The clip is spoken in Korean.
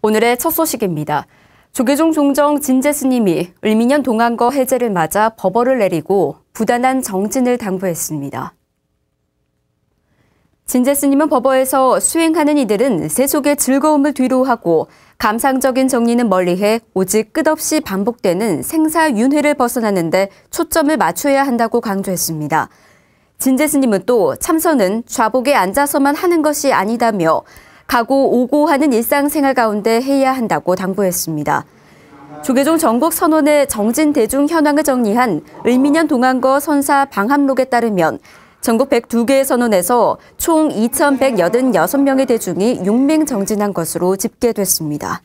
오늘의 첫 소식입니다. 조계종 종정 진제 스님이 을미년 동안거 해제를 맞아 법어를 내리고 부단한 정진을 당부했습니다. 진제 스님은 법어에서 수행하는 이들은 세속의 즐거움을 뒤로하고 감상적인 정리는 멀리해 오직 끝없이 반복되는 생사윤회를 벗어나는데 초점을 맞춰야 한다고 강조했습니다. 진제 스님은 또 참선은 좌복에 앉아서만 하는 것이 아니다며 가고 오고 하는 일상생활 가운데 해야 한다고 당부했습니다. 조계종 전국 선원의 정진 대중 현황을 정리한 을미년 동안거 선사 방함록에 따르면 전국 1 0 2개 선원에서 총 2,186명의 대중이 용맹 정진한 것으로 집계됐습니다.